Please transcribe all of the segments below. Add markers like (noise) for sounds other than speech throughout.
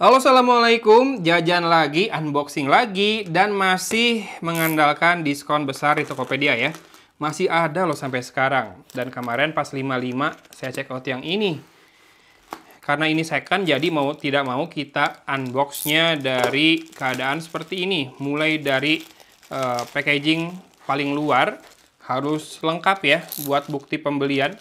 Halo Assalamualaikum, jajan lagi, unboxing lagi, dan masih mengandalkan diskon besar di Tokopedia ya. Masih ada loh sampai sekarang. Dan kemarin pas 55 saya cek out yang ini. Karena ini second, jadi mau tidak mau kita unboxnya dari keadaan seperti ini. Mulai dari uh, packaging paling luar, harus lengkap ya buat bukti pembelian.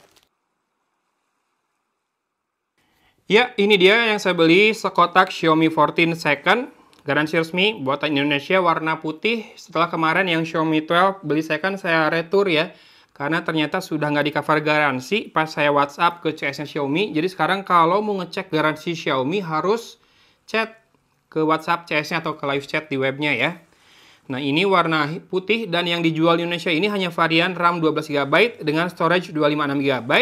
Ya, ini dia yang saya beli sekotak Xiaomi 14 second. Garansi resmi buatan Indonesia warna putih. Setelah kemarin yang Xiaomi 12 beli second saya retur ya. Karena ternyata sudah nggak di cover garansi pas saya WhatsApp ke CS-nya Xiaomi. Jadi sekarang kalau mau ngecek garansi Xiaomi harus chat ke WhatsApp CS-nya atau ke live chat di webnya ya. Nah ini warna putih dan yang dijual di Indonesia ini hanya varian RAM 12GB dengan storage 256GB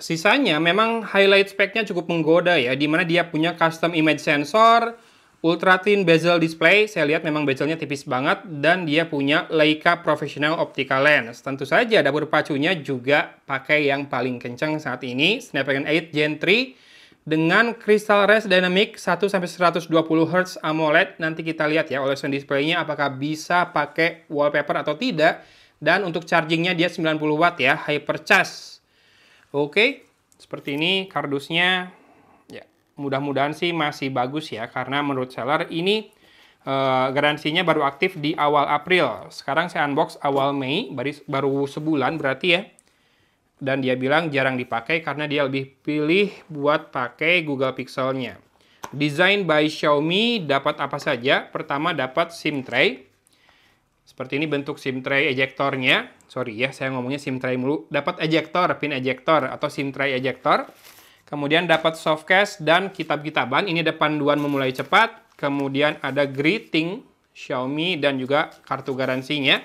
Sisanya memang highlight speknya cukup menggoda ya, dimana dia punya custom image sensor, ultra thin bezel display, saya lihat memang bezelnya tipis banget, dan dia punya Leica Professional Optical Lens. Tentu saja dapur pacunya juga pakai yang paling kencang saat ini, Snapdragon 8 Gen 3, dengan crystal res dynamic 1 sampai 120 Hz AMOLED nanti kita lihat ya oleh display-nya apakah bisa pakai wallpaper atau tidak dan untuk chargingnya dia 90 watt ya hypercharge Oke, seperti ini kardusnya. Ya, mudah-mudahan sih masih bagus ya, karena menurut seller ini uh, garansinya baru aktif di awal April. Sekarang saya unbox awal Mei, baru sebulan berarti ya. Dan dia bilang jarang dipakai karena dia lebih pilih buat pakai Google Pixel-nya. Design by Xiaomi dapat apa saja? Pertama dapat SIM tray, seperti ini bentuk SIM tray ejectornya, Sorry ya, saya ngomongnya SIM tray mulu. Dapat ejector, pin ejector atau SIM tray ejector. Kemudian dapat soft case dan kitab-kitaban. Ini ada panduan memulai cepat. Kemudian ada greeting Xiaomi dan juga kartu garansinya.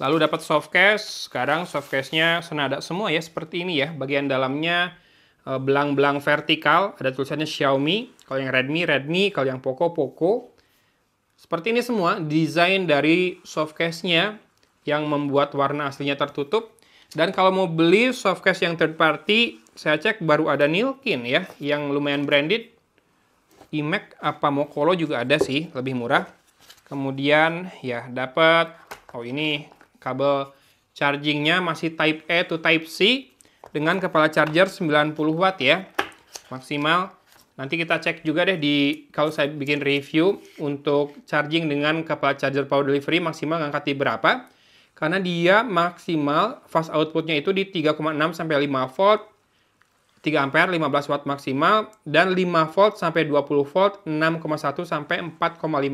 Lalu dapat soft case. Sekarang soft case-nya senada semua ya seperti ini ya. Bagian dalamnya eh, belang-belang vertikal ada tulisannya Xiaomi. Kalau yang Redmi, Redmi. Kalau yang Poco, Poco. Seperti ini semua desain dari softcase-nya yang membuat warna aslinya tertutup. Dan kalau mau beli softcase yang third party, saya cek baru ada Nilkin ya, yang lumayan branded. Imac apa Mokolo juga ada sih, lebih murah. Kemudian ya dapat oh ini kabel chargingnya masih Type A e to Type C dengan kepala charger 90 watt ya maksimal Nanti kita cek juga deh di kalau saya bikin review untuk charging dengan kepala charger power delivery maksimal ngangkat di berapa. Karena dia maksimal fast outputnya itu di 3,6 sampai 5 volt, 3 ampere 15 watt maksimal dan 5 volt sampai 20 volt 6,1 sampai 4,5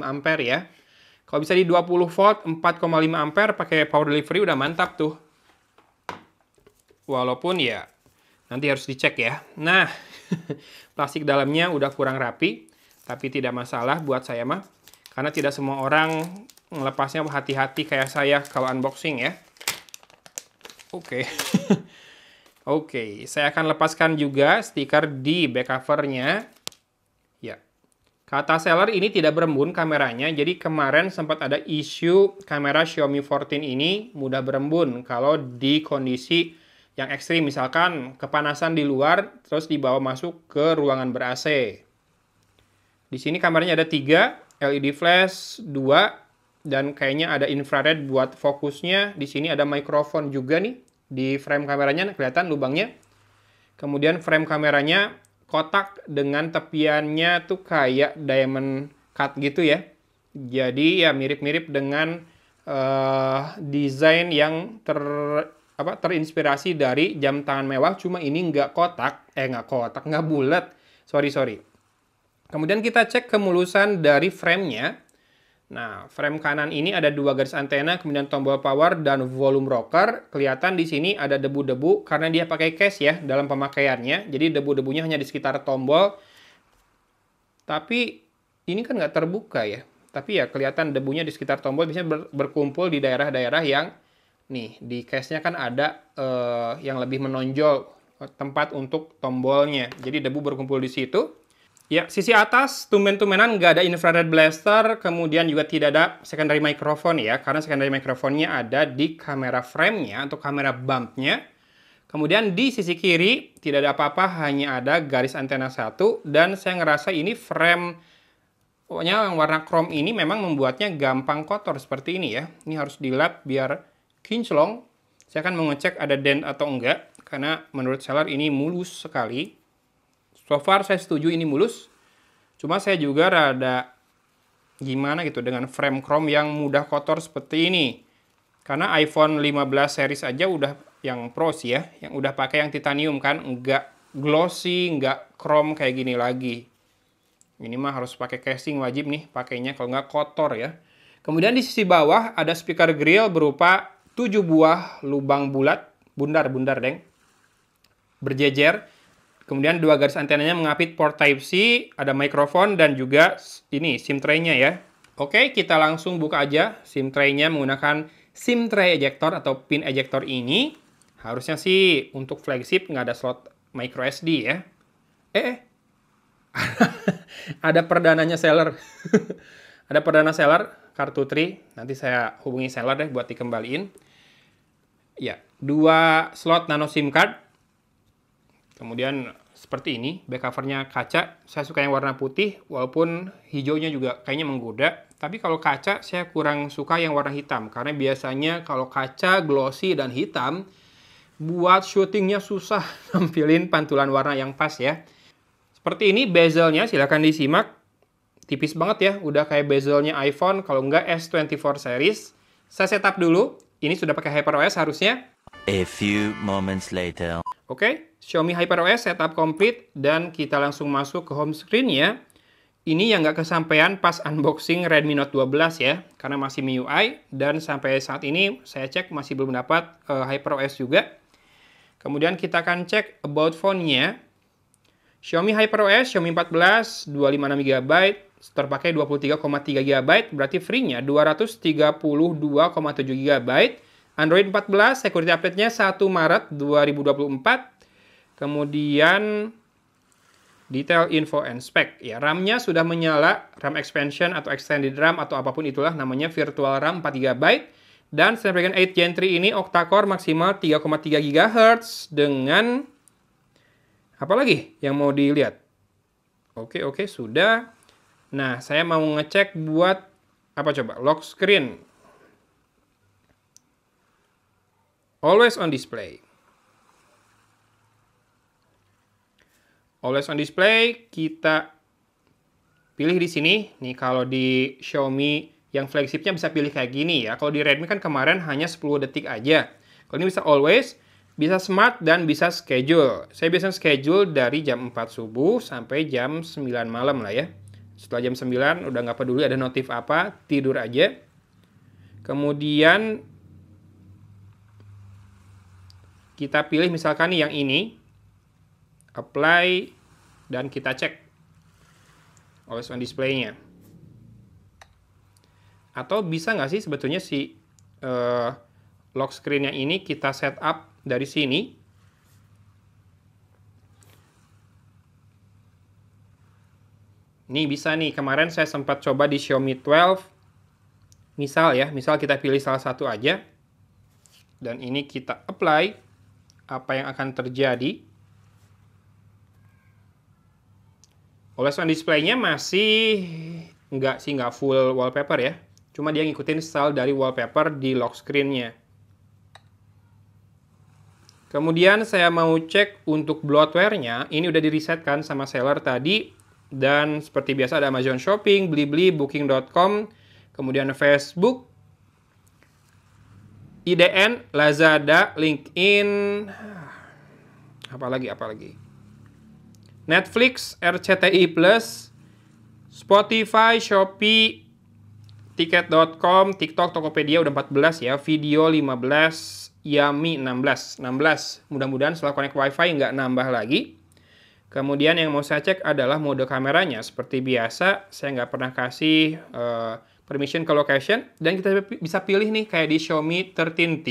ampere ya. Kalau bisa di 20 volt 4,5 ampere pakai power delivery udah mantap tuh. Walaupun ya nanti harus dicek ya. Nah, (laughs) Plastik dalamnya udah kurang rapi, tapi tidak masalah buat saya mah. Karena tidak semua orang melepasnya hati-hati kayak saya kalau unboxing ya. Oke. Okay. (laughs) Oke, okay. saya akan lepaskan juga stiker di back covernya. Ya. Kata seller ini tidak berembun kameranya, jadi kemarin sempat ada isu kamera Xiaomi 14 ini mudah berembun kalau di kondisi yang ekstrim misalkan kepanasan di luar terus dibawa masuk ke ruangan ber AC. Di sini kamarnya ada tiga LED flash 2 dan kayaknya ada infrared buat fokusnya. Di sini ada mikrofon juga nih di frame kameranya kelihatan lubangnya. Kemudian frame kameranya kotak dengan tepiannya tuh kayak diamond cut gitu ya. Jadi ya mirip-mirip dengan uh, desain yang ter apa terinspirasi dari jam tangan mewah cuma ini nggak kotak eh nggak kotak nggak bulat sorry sorry kemudian kita cek kemulusan dari framenya nah frame kanan ini ada dua garis antena kemudian tombol power dan volume rocker kelihatan di sini ada debu-debu karena dia pakai case ya dalam pemakaiannya jadi debu-debunya hanya di sekitar tombol tapi ini kan nggak terbuka ya tapi ya kelihatan debunya di sekitar tombol biasanya berkumpul di daerah-daerah yang Nih, di case-nya kan ada uh, yang lebih menonjol eh, tempat untuk tombolnya. Jadi debu berkumpul di situ. Ya, sisi atas tumben-tumbenan nggak ada infrared blaster, kemudian juga tidak ada secondary microphone ya, karena secondary microphone-nya ada di kamera frame-nya atau kamera bump-nya. Kemudian di sisi kiri tidak ada apa-apa, hanya ada garis antena satu dan saya ngerasa ini frame Pokoknya yang warna chrome ini memang membuatnya gampang kotor seperti ini ya. Ini harus dilap biar kinclong, saya akan mengecek ada dent atau enggak, karena menurut seller ini mulus sekali. So far saya setuju ini mulus, cuma saya juga rada gimana gitu dengan frame chrome yang mudah kotor seperti ini. Karena iPhone 15 series aja udah yang Pro sih ya, yang udah pakai yang titanium kan, enggak glossy, enggak chrome kayak gini lagi. Ini mah harus pakai casing wajib nih pakainya kalau enggak kotor ya. Kemudian di sisi bawah ada speaker grill berupa tujuh buah lubang bulat, bundar-bundar, Deng, berjejer. Kemudian dua garis antenanya mengapit port Type-C, ada mikrofon dan juga ini SIM tray-nya ya. Oke, kita langsung buka aja SIM tray-nya menggunakan SIM tray ejector atau pin ejector ini. Harusnya sih untuk flagship nggak ada slot micro SD ya. Eh, eh. (laughs) ada perdananya seller. (laughs) ada perdana seller, kartu tri. Nanti saya hubungi seller deh buat dikembaliin ya dua slot nano SIM card. Kemudian seperti ini, back covernya kaca. Saya suka yang warna putih, walaupun hijaunya juga kayaknya menggoda. Tapi kalau kaca, saya kurang suka yang warna hitam. Karena biasanya kalau kaca, glossy, dan hitam, buat syutingnya susah (laughs) nampilin pantulan warna yang pas ya. Seperti ini bezelnya, silahkan disimak. Tipis banget ya, udah kayak bezelnya iPhone, kalau nggak S24 series. Saya setup dulu, ini sudah pakai HyperOS harusnya. A few moments later. Oke, okay, Xiaomi HyperOS setup complete dan kita langsung masuk ke home screen ya. Ini yang nggak kesampaian pas unboxing Redmi Note 12 ya, karena masih MIUI dan sampai saat ini saya cek masih belum dapat uh, HyperOS juga. Kemudian kita akan cek about phone-nya. Xiaomi HyperOS Xiaomi 14 256 GB terpakai 23,3 GB, berarti free-nya 232,7 GB. Android 14, security update-nya 1 Maret 2024. Kemudian detail info and spec. Ya, RAM-nya sudah menyala, RAM expansion atau extended RAM atau apapun itulah namanya virtual RAM 4 GB. Dan Snapdragon 8 Gen 3 ini octa-core maksimal 3,3 GHz dengan apa lagi yang mau dilihat? Oke, oke, sudah. Nah, saya mau ngecek buat apa coba? Lock screen. Always on display. Always on display kita pilih di sini. Nih kalau di Xiaomi yang flagshipnya bisa pilih kayak gini ya. Kalau di Redmi kan kemarin hanya 10 detik aja. Kalau ini bisa always, bisa smart dan bisa schedule. Saya biasanya schedule dari jam 4 subuh sampai jam 9 malam lah ya. Setelah jam 9 udah nggak peduli ada notif apa, tidur aja. Kemudian kita pilih misalkan yang ini, apply, dan kita cek always on display-nya. Atau bisa nggak sih sebetulnya si uh, lock screen yang ini kita setup dari sini, Ini bisa nih, kemarin saya sempat coba di Xiaomi 12. Misal ya, misal kita pilih salah satu aja. Dan ini kita apply. Apa yang akan terjadi? display e displaynya masih nggak sih, nggak full wallpaper ya. Cuma dia ngikutin style dari wallpaper di lock screen-nya. Kemudian saya mau cek untuk bloatware-nya, ini udah di-reset kan sama seller tadi dan seperti biasa ada Amazon Shopping, Blibli, Booking.com, kemudian Facebook, IDN, Lazada, LinkedIn, apalagi apalagi. Netflix, RCTI Plus, Spotify, Shopee, tiket.com, TikTok, Tokopedia udah 14 ya, video 15, Yami 16, 16. Mudah-mudahan setelah connect WiFi nggak nambah lagi. Kemudian yang mau saya cek adalah mode kameranya. Seperti biasa, saya nggak pernah kasih uh, permission ke location. Dan kita bisa pilih nih, kayak di Xiaomi 13T.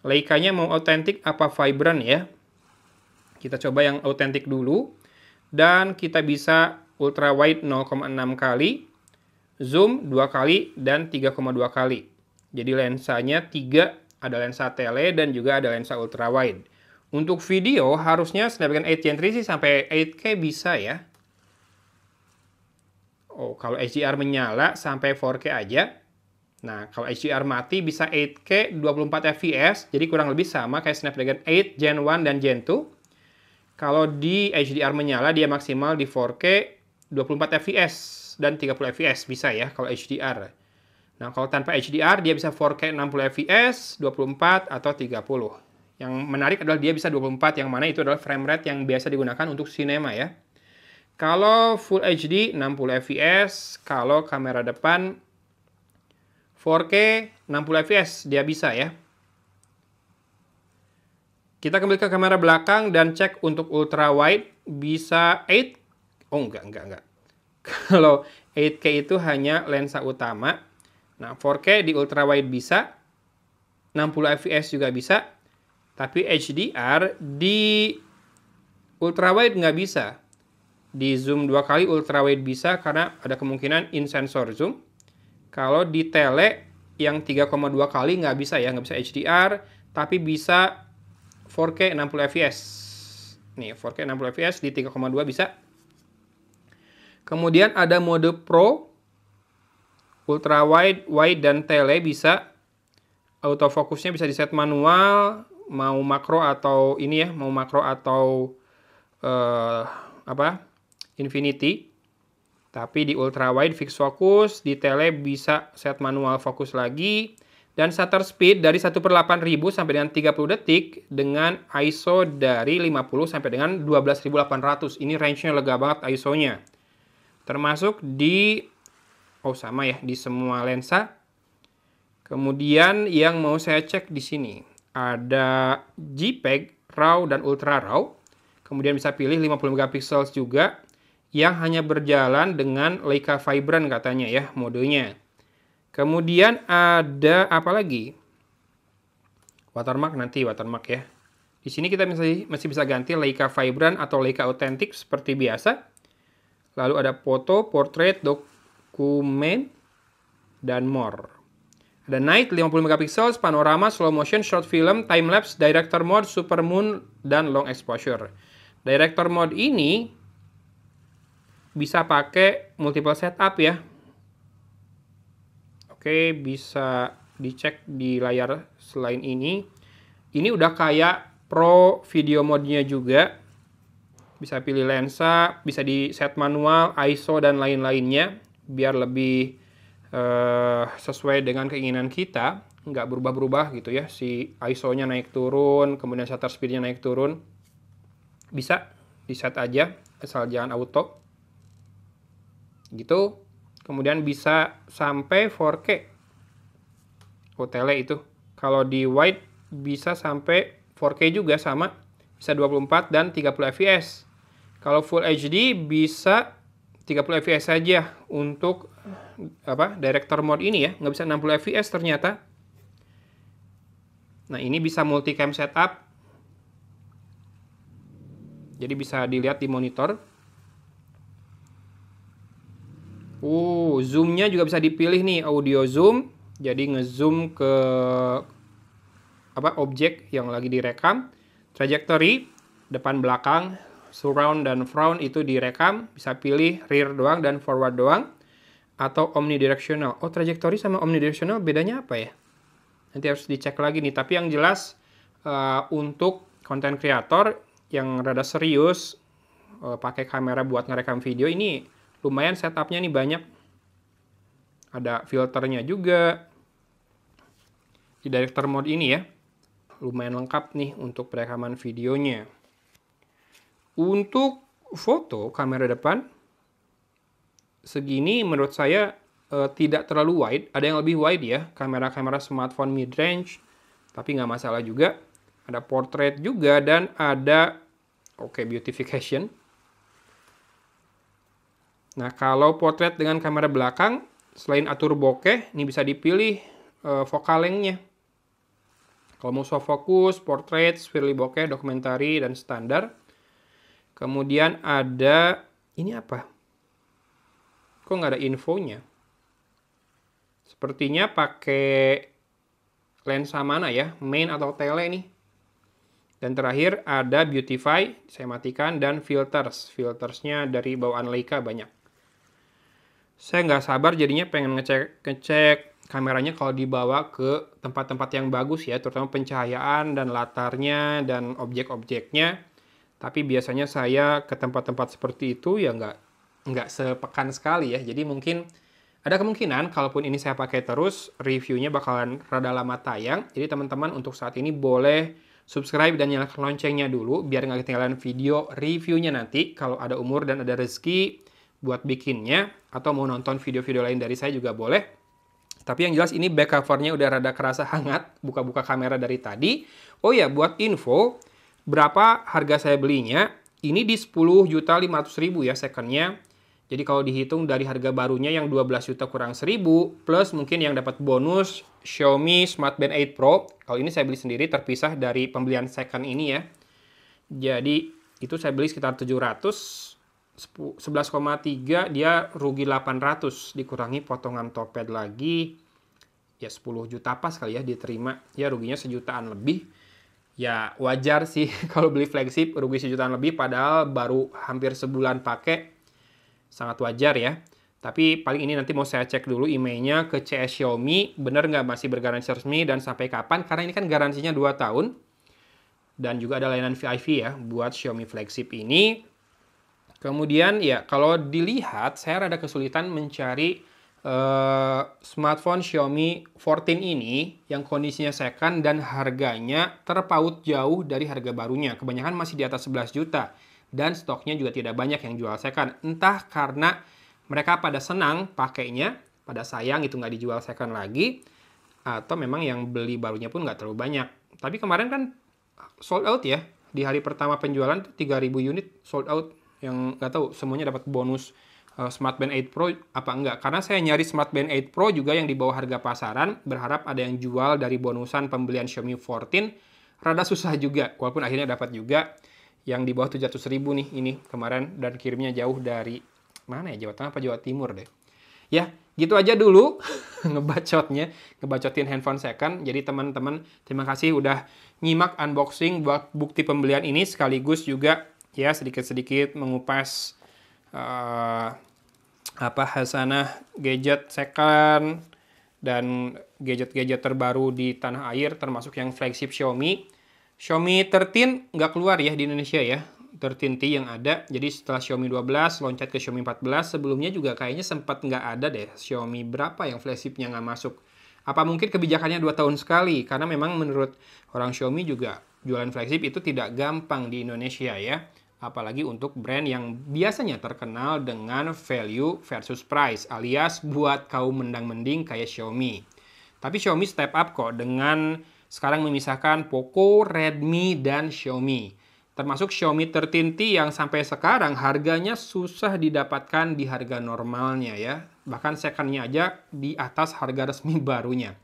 Leica-nya mau authentic apa vibrant ya. Kita coba yang authentic dulu. Dan kita bisa ultra wide 0,6 kali, zoom 2 kali, dan 3,2 kali. Jadi lensanya 3, ada lensa tele dan juga ada lensa ultra wide. Untuk video harusnya Snapdragon 8 Gen 3 sih sampai 8K bisa ya. Oh, kalau HDR menyala sampai 4K aja. Nah, kalau HDR mati bisa 8K 24 fps, jadi kurang lebih sama kayak Snapdragon 8 Gen 1 dan Gen 2. Kalau di HDR menyala dia maksimal di 4K 24 fps dan 30 fps bisa ya kalau HDR. Nah, kalau tanpa HDR dia bisa 4K 60 fps, 24 atau 30. Yang menarik adalah dia bisa 24 yang mana itu adalah frame rate yang biasa digunakan untuk cinema ya. Kalau Full HD 60 fps, kalau kamera depan 4K 60 fps dia bisa ya. Kita kembali ke kamera belakang dan cek untuk ultra wide bisa 8 Oh enggak enggak enggak. (laughs) Kalau 8K itu hanya lensa utama. Nah, 4K di ultra wide bisa, 60 fps juga bisa, tapi HDR di ultrawide nggak bisa. Di zoom dua kali ultrawide bisa karena ada kemungkinan in sensor zoom. Kalau di tele yang 3,2 kali nggak bisa ya, nggak bisa HDR, tapi bisa 4K 60 fps. Nih, 4K 60 fps di 3,2 bisa. Kemudian ada mode Pro, ultrawide, wide, wide dan tele bisa. Autofocusnya bisa di set manual, mau makro atau ini ya, mau makro atau uh, apa? infinity. Tapi di ultra wide fix focus, di tele bisa set manual fokus lagi dan shutter speed dari 1 per ribu sampai dengan 30 detik dengan ISO dari 50 sampai dengan 12800. Ini range-nya lega banget ISO-nya. Termasuk di, oh sama ya, di semua lensa. Kemudian yang mau saya cek di sini ada JPEG, RAW dan Ultra RAW. Kemudian bisa pilih 50 mp juga yang hanya berjalan dengan Leica Vibrant katanya ya modenya. Kemudian ada apa lagi? Watermark nanti watermark ya. Di sini kita masih, masih bisa ganti Leica Vibrant atau Leica Authentic seperti biasa. Lalu ada foto, portrait, dokumen, dan more. The night 50 megapiksel, panorama, slow motion, short film, time lapse, director mode, super moon dan long exposure. Director mode ini bisa pakai multiple setup ya. Oke, bisa dicek di layar selain ini. Ini udah kayak pro video mode-nya juga. Bisa pilih lensa, bisa di set manual, ISO dan lain-lainnya biar lebih uh, sesuai dengan keinginan kita, nggak berubah-berubah gitu ya, si ISO-nya naik turun, kemudian shutter speed-nya naik turun, bisa di set aja, asal jangan auto. Gitu, kemudian bisa sampai 4K. OTL itu. Kalau di wide bisa sampai 4K juga sama, bisa 24 dan 30 fps. Kalau full HD bisa 30 fps saja untuk apa director mode ini ya nggak bisa 60 fps ternyata nah ini bisa multicam setup jadi bisa dilihat di monitor uh zoomnya juga bisa dipilih nih audio zoom jadi ngezoom ke apa objek yang lagi direkam trajectory depan belakang surround dan front itu direkam bisa pilih rear doang dan forward doang atau omnidirectional. Oh, trajektori sama omnidirectional bedanya apa ya? Nanti harus dicek lagi nih. Tapi yang jelas uh, untuk konten kreator yang rada serius uh, pakai kamera buat ngerekam video ini lumayan setupnya nih banyak. Ada filternya juga di director mode ini ya. Lumayan lengkap nih untuk perekaman videonya. Untuk foto kamera depan segini menurut saya uh, tidak terlalu wide. Ada yang lebih wide ya, kamera-kamera smartphone mid range, tapi nggak masalah juga. Ada portrait juga dan ada oke okay, beautification. Nah kalau portrait dengan kamera belakang, selain atur bokeh, ini bisa dipilih uh, length-nya. Kalau mau soft focus, portrait, swirly bokeh, dokumentari, dan standar. Kemudian ada, ini apa? Kok nggak ada infonya? Sepertinya pakai lensa mana ya? Main atau tele nih? Dan terakhir ada beautify, saya matikan, dan filters. Filtersnya dari bawaan Leica banyak. Saya nggak sabar jadinya pengen ngecek, ngecek kameranya kalau dibawa ke tempat-tempat yang bagus ya, terutama pencahayaan dan latarnya dan objek-objeknya. Tapi biasanya saya ke tempat-tempat seperti itu ya nggak nggak sepekan sekali ya. Jadi mungkin ada kemungkinan kalaupun ini saya pakai terus, reviewnya bakalan rada lama tayang. Jadi teman-teman untuk saat ini boleh subscribe dan nyalakan loncengnya dulu biar nggak ketinggalan video reviewnya nanti kalau ada umur dan ada rezeki buat bikinnya atau mau nonton video-video lain dari saya juga boleh. Tapi yang jelas ini back covernya udah rada kerasa (laughs) hangat, buka-buka kamera dari tadi. Oh ya, buat info, berapa harga saya belinya? Ini di 10.500.000 ya secondnya. Jadi kalau dihitung dari harga barunya yang 12 juta kurang 1000 plus mungkin yang dapat bonus Xiaomi Smart Band 8 Pro. Kalau ini saya beli sendiri terpisah dari pembelian second ini ya. Jadi itu saya beli sekitar 700 11,3 dia rugi 800 dikurangi potongan topet lagi ya 10 juta pas kali ya diterima ya ruginya sejutaan lebih ya wajar sih (laughs) kalau beli flagship rugi sejutaan lebih padahal baru hampir sebulan pakai sangat wajar ya. Tapi paling ini nanti mau saya cek dulu emailnya ke CS Xiaomi, benar nggak masih bergaransi resmi dan sampai kapan? Karena ini kan garansinya 2 tahun. Dan juga ada layanan VIP ya buat Xiaomi flagship ini. Kemudian ya kalau dilihat saya rada kesulitan mencari uh, smartphone Xiaomi 14 ini yang kondisinya second dan harganya terpaut jauh dari harga barunya. Kebanyakan masih di atas 11 juta dan stoknya juga tidak banyak yang jual second. Kan, entah karena mereka pada senang pakainya, pada sayang itu nggak dijual second lagi, atau memang yang beli barunya pun nggak terlalu banyak. Tapi kemarin kan sold out ya, di hari pertama penjualan 3.000 unit sold out, yang nggak tahu semuanya dapat bonus eh, Smart Smartband 8 Pro apa enggak. Karena saya nyari Smartband 8 Pro juga yang di bawah harga pasaran, berharap ada yang jual dari bonusan pembelian Xiaomi 14, rada susah juga, walaupun akhirnya dapat juga yang di bawah 700 ribu nih ini kemarin dan kirimnya jauh dari mana ya Jawa Tengah apa Jawa Timur deh. Ya, gitu aja dulu (laughs) ngebacotnya, ngebacotin handphone second. Jadi teman-teman, terima kasih udah nyimak unboxing buat bukti pembelian ini sekaligus juga ya sedikit-sedikit mengupas uh, apa hasanah gadget second dan gadget-gadget terbaru di tanah air termasuk yang flagship Xiaomi Xiaomi 13 nggak keluar ya di Indonesia ya. 13T yang ada. Jadi setelah Xiaomi 12 loncat ke Xiaomi 14, sebelumnya juga kayaknya sempat nggak ada deh Xiaomi berapa yang flagshipnya nggak masuk. Apa mungkin kebijakannya dua tahun sekali? Karena memang menurut orang Xiaomi juga jualan flagship itu tidak gampang di Indonesia ya. Apalagi untuk brand yang biasanya terkenal dengan value versus price alias buat kaum mendang-mending kayak Xiaomi. Tapi Xiaomi step up kok dengan sekarang memisahkan Poco, Redmi, dan Xiaomi. Termasuk Xiaomi 13T yang sampai sekarang harganya susah didapatkan di harga normalnya ya. Bahkan secondnya aja di atas harga resmi (laughs) barunya.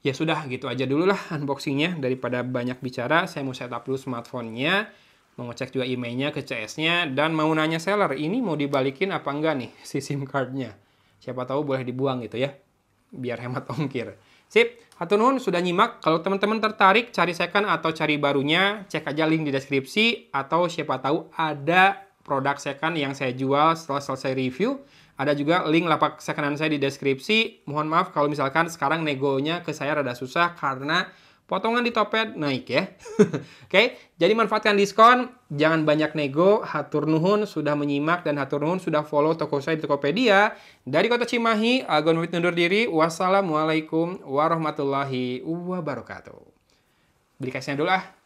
Ya sudah gitu aja dulu lah unboxingnya daripada banyak bicara. Saya mau setup dulu smartphone-nya, mau ngecek juga emailnya ke CS-nya, dan mau nanya seller ini mau dibalikin apa enggak nih si SIM card-nya. Siapa tahu boleh dibuang gitu ya, biar hemat ongkir. Sip, Hatunun sudah nyimak. Kalau teman-teman tertarik cari second atau cari barunya, cek aja link di deskripsi atau siapa tahu ada produk second yang saya jual setelah selesai review. Ada juga link lapak secondan saya di deskripsi. Mohon maaf kalau misalkan sekarang negonya ke saya rada susah karena potongan di Topet naik ya. (laughs) Oke, okay? jadi manfaatkan diskon, jangan banyak nego. Hatur nuhun sudah menyimak dan hatur nuhun sudah follow toko saya di Tokopedia. Dari Kota Cimahi, Agon Wit undur diri. Wassalamualaikum warahmatullahi wabarakatuh. Beli kasihnya dulu ah.